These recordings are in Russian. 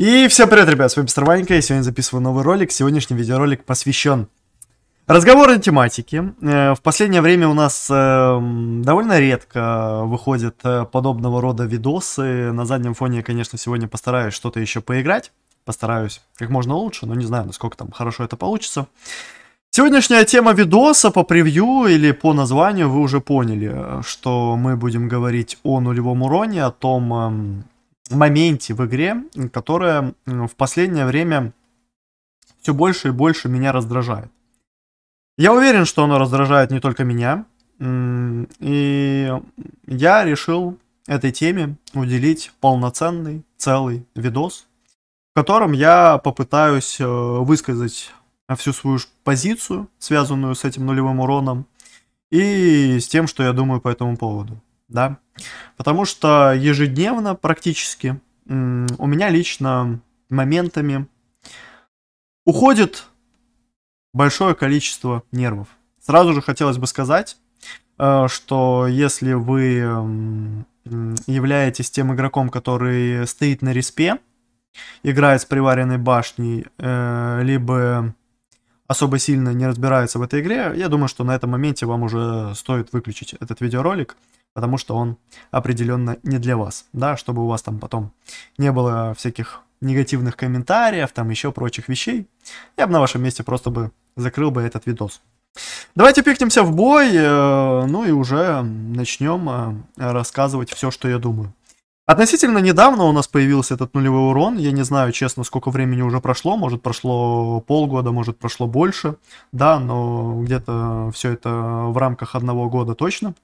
И всем привет, ребят, с вами Мистер Ванька, и сегодня записываю новый ролик. Сегодняшний видеоролик посвящен разговорной тематике. Э, в последнее время у нас эм, довольно редко выходят э, подобного рода видосы. На заднем фоне я, конечно, сегодня постараюсь что-то еще поиграть. Постараюсь как можно лучше, но не знаю, насколько там хорошо это получится. Сегодняшняя тема видоса по превью или по названию вы уже поняли, э, что мы будем говорить о нулевом уроне, о том эм, моменте в игре, которая в последнее время все больше и больше меня раздражает. Я уверен, что оно раздражает не только меня, и я решил этой теме уделить полноценный целый видос, в котором я попытаюсь э, высказать всю свою позицию, связанную с этим нулевым уроном, и с тем, что я думаю по этому поводу да, потому что ежедневно практически у меня лично моментами уходит большое количество нервов. Сразу же хотелось бы сказать, э, что если вы являетесь тем игроком, который стоит на респе, играет с приваренной башней, э, либо особо сильно не разбирается в этой игре, я думаю, что на этом моменте вам уже стоит выключить этот видеоролик потому что он определенно не для вас, да, чтобы у вас там потом не было всяких негативных комментариев, там еще прочих вещей. Я бы на вашем месте просто бы закрыл бы этот видос. Давайте пикнемся в бой, э, ну и уже начнем э, рассказывать все, что я думаю. Относительно недавно у нас появился этот нулевой урон. Я не знаю, честно, сколько времени уже прошло. Может, прошло полгода, может, прошло больше. Да, но где-то все это в рамках одного года точно.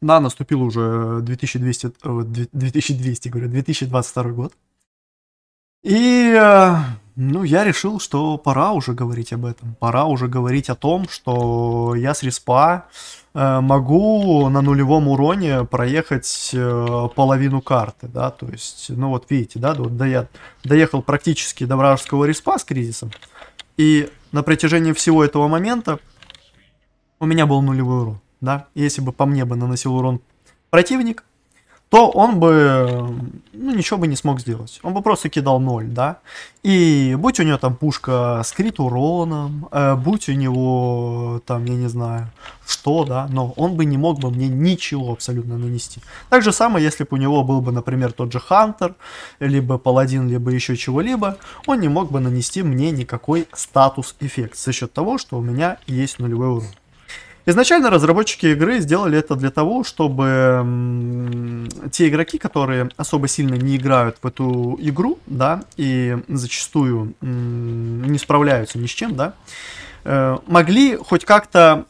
На наступил уже 2200, э, 2200 э, говорю, 2022 год. И, э, ну, я решил, что пора уже говорить об этом. Пора уже говорить о том, что я с респа могу на нулевом уроне проехать половину карты, да, то есть, ну, вот видите, да, вот да, я доехал практически до вражеского респа с кризисом, и на протяжении всего этого момента у меня был нулевой урон да, если бы по мне бы наносил урон противник, то он бы, ну, ничего бы не смог сделать. Он бы просто кидал 0, да. И будь у него там пушка с крит уроном, э, будь у него там, я не знаю, что, да, но он бы не мог бы мне ничего абсолютно нанести. Так же самое, если бы у него был бы, например, тот же Хантер, либо Паладин, либо еще чего-либо, он не мог бы нанести мне никакой статус-эффект за счет того, что у меня есть нулевой урон. Изначально разработчики игры сделали это для того, чтобы те игроки, которые особо сильно не играют в эту игру, да, и зачастую не справляются ни с чем, да, э, могли хоть как-то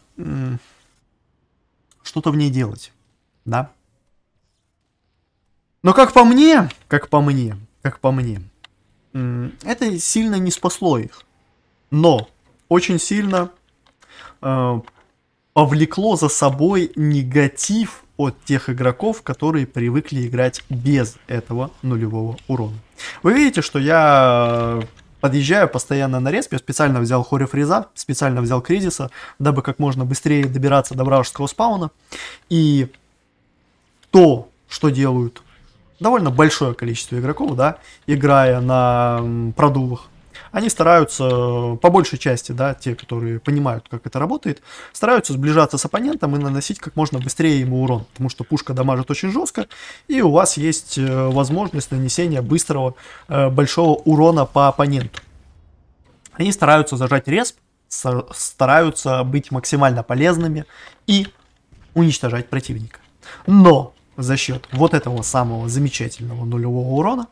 что-то в ней делать, да. Но как по мне, как по мне, как по мне, это сильно не спасло их, но очень сильно э, повлекло за собой негатив от тех игроков, которые привыкли играть без этого нулевого урона. Вы видите, что я э, подъезжаю постоянно на респ, я специально взял Хори Фриза, специально взял Кризиса, дабы как можно быстрее добираться до вражеского спауна. И то, что делают довольно большое количество игроков, да, играя на продувах, они стараются, э, по большей части, да, те, которые понимают, как это работает, стараются сближаться с оппонентом и наносить как можно быстрее ему урон, потому что пушка дамажит очень жестко, и у вас есть э, возможность нанесения быстрого, э, большого урона по оппоненту. Они стараются зажать респ, стараются быть максимально полезными и уничтожать противника. Но за счет вот этого самого замечательного нулевого урона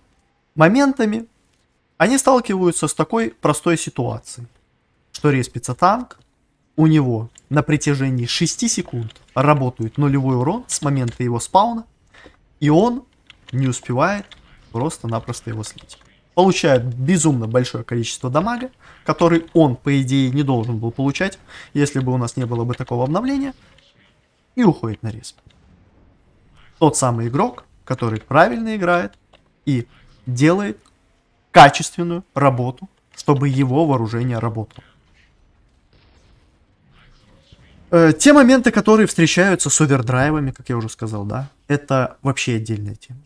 моментами они сталкиваются с такой простой ситуацией, что респится танк, у него на протяжении 6 секунд работает нулевой урон с момента его спауна, и он не успевает просто-напросто его слить. Получает безумно большое количество дамага, который он, по идее, не должен был получать, если бы у нас не было бы такого обновления, и уходит на респ. Тот самый игрок, который правильно играет и делает качественную работу, чтобы его вооружение работало. Э, те моменты, которые встречаются с овердрайвами, как я уже сказал, да, это вообще отдельная тема.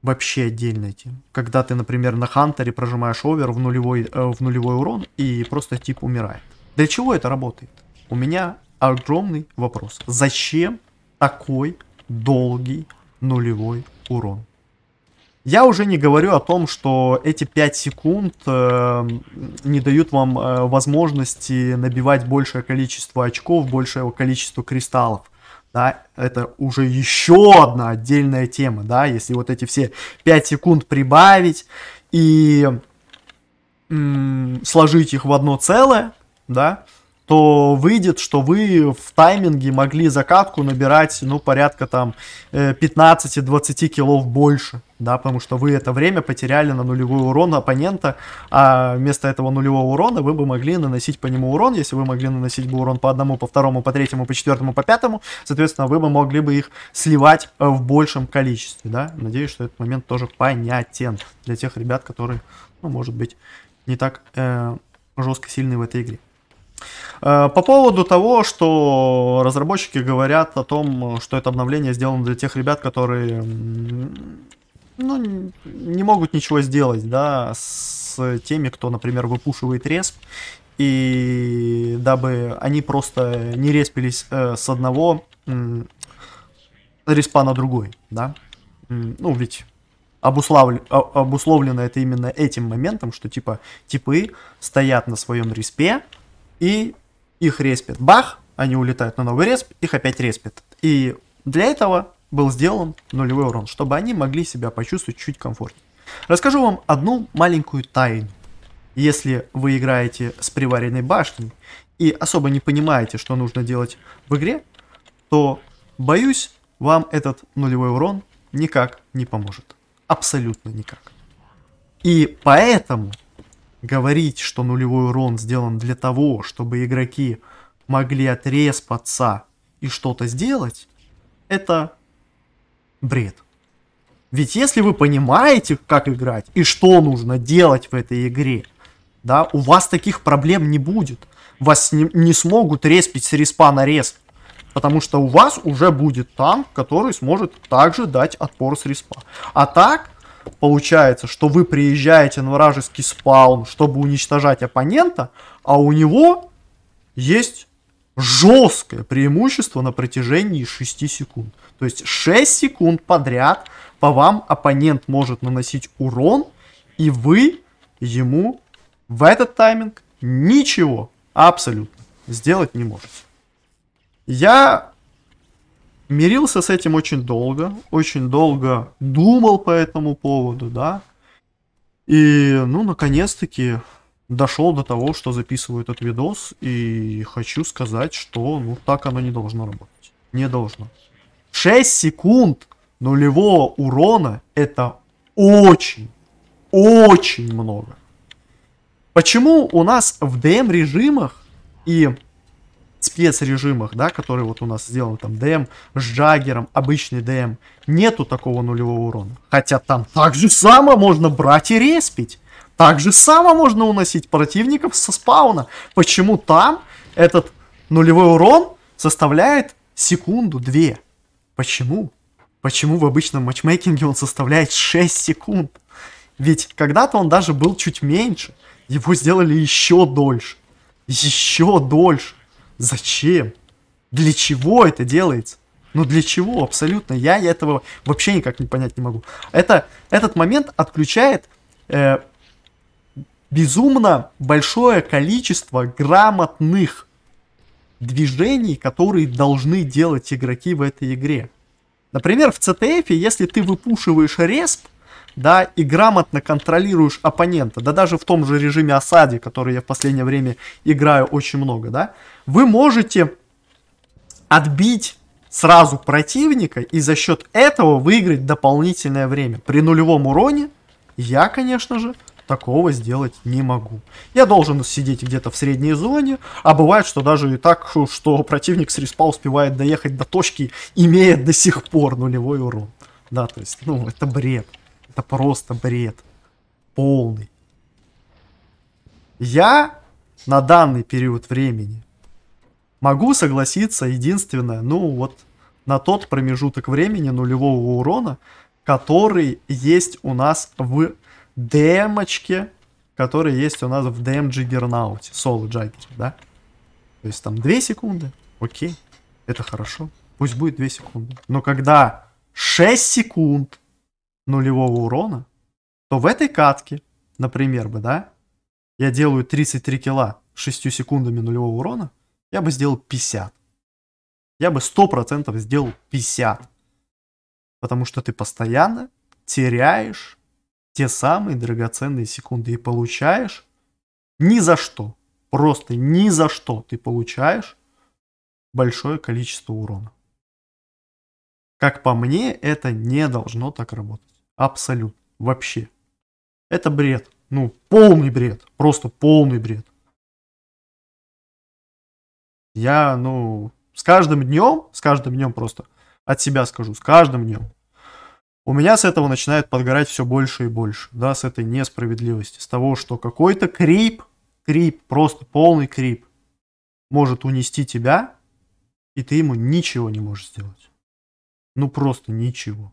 Вообще отдельная тема. Когда ты, например, на Хантере прожимаешь овер в нулевой, э, в нулевой урон и просто тип умирает. Для чего это работает? У меня огромный вопрос. Зачем такой долгий нулевой урон? Я уже не говорю о том, что эти 5 секунд э, не дают вам э, возможности набивать большее количество очков, большее количество кристаллов. Да, это уже еще одна отдельная тема, да, если вот эти все 5 секунд прибавить и м- сложить их в одно целое, да, то выйдет, что вы в тайминге могли закатку набирать, ну, порядка там 15-20 э, килов больше да, потому что вы это время потеряли на нулевой урон оппонента, а вместо этого нулевого урона вы бы могли наносить по нему урон, если вы могли наносить бы урон по одному, по второму, по третьему, по четвертому, по пятому, соответственно, вы бы могли бы их сливать э, в большем количестве, да, надеюсь, что этот момент тоже понятен для тех ребят, которые, ну, может быть, не так э, жестко сильны в этой игре. Э, по поводу того, что разработчики говорят о том, что это обновление сделано для тех ребят, которые ну, не могут ничего сделать, да, с теми, кто, например, выпушивает респ, и дабы они просто не респились э, с одного э, респа на другой, да. Ну, ведь обуславлен, обусловлено это именно этим моментом, что типа типы стоят на своем респе, и их респят бах, они улетают на новый респ, их опять респят. И для этого был сделан нулевой урон, чтобы они могли себя почувствовать чуть комфортнее. Расскажу вам одну маленькую тайну. Если вы играете с приваренной башней и особо не понимаете, что нужно делать в игре, то, боюсь, вам этот нулевой урон никак не поможет. Абсолютно никак. И поэтому говорить, что нулевой урон сделан для того, чтобы игроки могли отреспаться и что-то сделать, это бред. Ведь если вы понимаете, как играть и что нужно делать в этой игре, да, у вас таких проблем не будет. Вас не, не смогут респить с респа на респ. Потому что у вас уже будет танк, который сможет также дать отпор с респа. А так, получается, что вы приезжаете на вражеский спаун, чтобы уничтожать оппонента, а у него есть жесткое преимущество на протяжении 6 секунд. То есть 6 секунд подряд по вам оппонент может наносить урон, и вы ему в этот тайминг ничего абсолютно сделать не можете. Я мирился с этим очень долго, очень долго думал по этому поводу, да. И, ну, наконец-таки дошел до того, что записываю этот видос, и хочу сказать, что ну так оно не должно работать. Не должно. 6 секунд нулевого урона это очень, очень много. Почему у нас в ДМ режимах и спецрежимах, да, которые вот у нас сделаны там ДМ с Джаггером, обычный ДМ, нету такого нулевого урона. Хотя там так же само можно брать и респить. Так же само можно уносить противников со спауна. Почему там этот нулевой урон составляет секунду-две? Почему? Почему в обычном матчмейкинге он составляет 6 секунд? Ведь когда-то он даже был чуть меньше. Его сделали еще дольше. Еще дольше. Зачем? Для чего это делается? Ну для чего? Абсолютно. Я этого вообще никак не понять не могу. Это, этот момент отключает э, безумно большое количество грамотных движений, которые должны делать игроки в этой игре. Например, в CTF, если ты выпушиваешь респ, да, и грамотно контролируешь оппонента, да даже в том же режиме осаде, который я в последнее время играю очень много, да, вы можете отбить сразу противника и за счет этого выиграть дополнительное время. При нулевом уроне я, конечно же, такого сделать не могу. Я должен сидеть где-то в средней зоне, а бывает, что даже и так, что противник с респа успевает доехать до точки, имея до сих пор нулевой урон. Да, то есть, ну, это бред. Это просто бред. Полный. Я на данный период времени могу согласиться единственное, ну, вот на тот промежуток времени нулевого урона, который есть у нас в демочке, которые есть у нас в DM Джиггернауте, соло Джаггере, да? То есть там 2 секунды, окей, это хорошо, пусть будет 2 секунды. Но когда 6 секунд нулевого урона, то в этой катке, например бы, да, я делаю 33 килла 6 секундами нулевого урона, я бы сделал 50. Я бы 100% сделал 50. Потому что ты постоянно теряешь те самые драгоценные секунды. И получаешь ни за что, просто ни за что ты получаешь большое количество урона. Как по мне, это не должно так работать. Абсолютно. Вообще. Это бред. Ну, полный бред. Просто полный бред. Я, ну, с каждым днем, с каждым днем просто от себя скажу, с каждым днем у меня с этого начинает подгорать все больше и больше, да, с этой несправедливости, с того, что какой-то крип, крип, просто полный крип, может унести тебя, и ты ему ничего не можешь сделать. Ну просто ничего.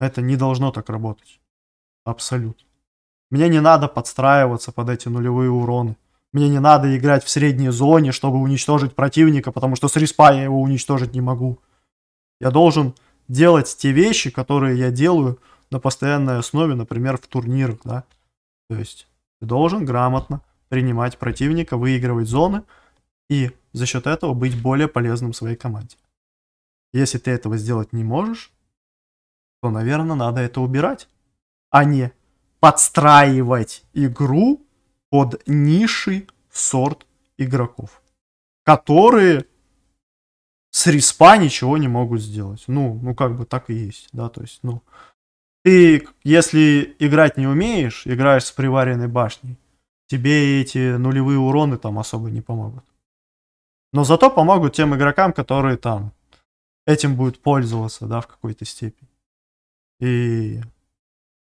Это не должно так работать. Абсолютно. Мне не надо подстраиваться под эти нулевые уроны. Мне не надо играть в средней зоне, чтобы уничтожить противника, потому что с респа я его уничтожить не могу. Я должен делать те вещи, которые я делаю на постоянной основе, например, в турнирах, да. То есть ты должен грамотно принимать противника, выигрывать зоны и за счет этого быть более полезным своей команде. Если ты этого сделать не можешь, то, наверное, надо это убирать, а не подстраивать игру под ниши сорт игроков, которые с респа ничего не могут сделать. Ну, ну как бы так и есть, да, то есть, ну. Ты, если играть не умеешь, играешь с приваренной башней, тебе эти нулевые уроны там особо не помогут. Но зато помогут тем игрокам, которые там этим будут пользоваться, да, в какой-то степени. И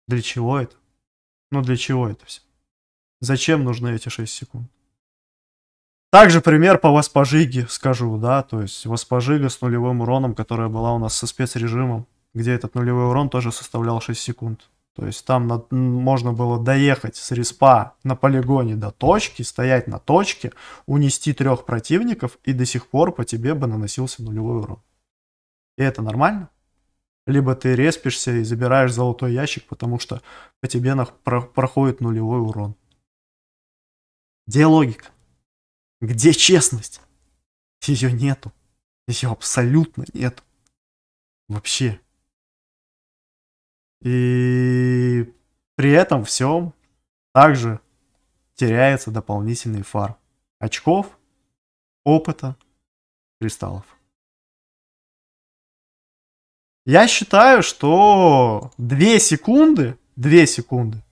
для чего это? Ну, для чего это все? Зачем нужны эти 6 секунд? Также пример по Воспожиге скажу, да, то есть Воспожига с нулевым уроном, которая была у нас со спецрежимом, где этот нулевой урон тоже составлял 6 секунд. То есть там на, можно было доехать с респа на полигоне до точки, стоять на точке, унести трех противников, и до сих пор по тебе бы наносился нулевой урон. И это нормально? Либо ты респишься и забираешь золотой ящик, потому что по тебе проходит нулевой урон. Где логика? Где честность? Ее нету. Ее абсолютно нету. Вообще. И при этом всем также теряется дополнительный фар очков, опыта, кристаллов. Я считаю, что 2 секунды, 2 секунды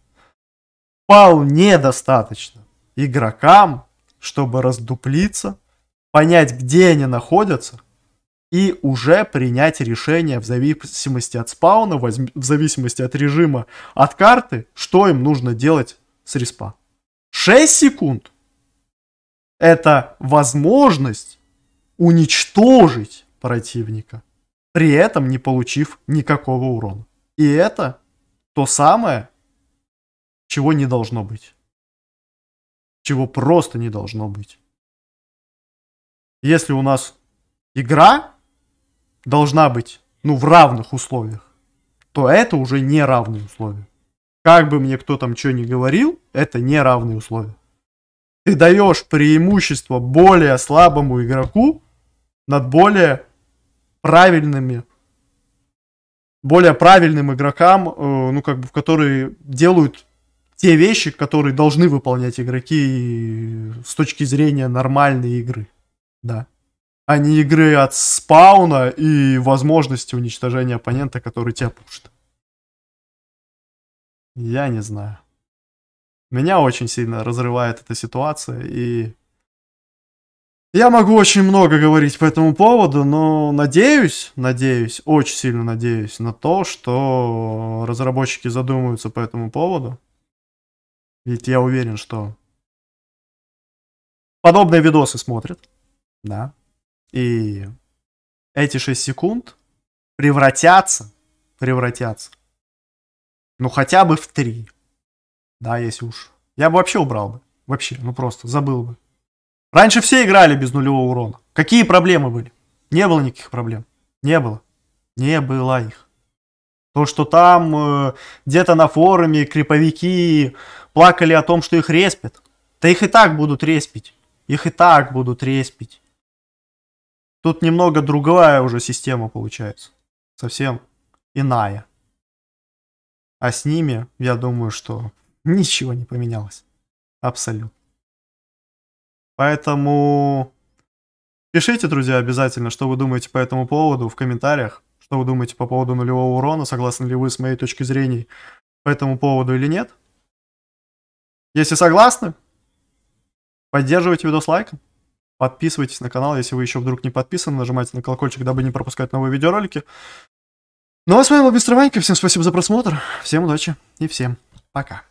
вполне достаточно игрокам чтобы раздуплиться, понять, где они находятся, и уже принять решение в зависимости от спауна, в зависимости от режима, от карты, что им нужно делать с респа. 6 секунд – это возможность уничтожить противника, при этом не получив никакого урона. И это то самое, чего не должно быть чего просто не должно быть. Если у нас игра должна быть, ну, в равных условиях, то это уже не равные условия. Как бы мне кто там что ни говорил, это не равные условия. Ты даешь преимущество более слабому игроку над более правильными более правильным игрокам, э, ну, как бы, в которые делают те вещи, которые должны выполнять игроки с точки зрения нормальной игры. Да. А не игры от спауна и возможности уничтожения оппонента, который тебя пушит. Я не знаю. Меня очень сильно разрывает эта ситуация, и я могу очень много говорить по этому поводу, но надеюсь, надеюсь, очень сильно надеюсь на то, что разработчики задумаются по этому поводу, ведь я уверен, что подобные видосы смотрят, да, и эти 6 секунд превратятся, превратятся, ну хотя бы в 3, да, если уж. Я бы вообще убрал бы, вообще, ну просто забыл бы. Раньше все играли без нулевого урона. Какие проблемы были? Не было никаких проблем. Не было. Не было их. То, что там э, где-то на форуме криповики плакали о том, что их респят. Да их и так будут респить. Их и так будут респить. Тут немного другая уже система получается. Совсем иная. А с ними, я думаю, что ничего не поменялось. Абсолютно. Поэтому пишите, друзья, обязательно, что вы думаете по этому поводу в комментариях. Что вы думаете по поводу нулевого урона? Согласны ли вы с моей точки зрения по этому поводу или нет? Если согласны, поддерживайте видос лайком. Подписывайтесь на канал, если вы еще вдруг не подписаны. Нажимайте на колокольчик, дабы не пропускать новые видеоролики. Ну а с вами был Мистер Ванька. Всем спасибо за просмотр. Всем удачи и всем пока.